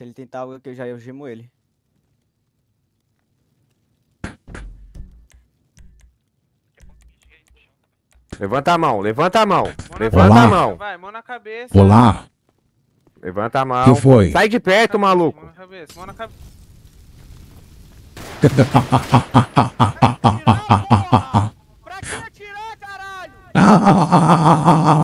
Se ele tentar algo que eu já eu ele. Levanta a mão, levanta a mão. levanta Olá. a mão. Vai, mão na cabeça. Olá. Levanta a mão. Que foi? Sai de perto, mão maluco. Mão na cabeça, mão na cabeça. pra que atirar, caralho?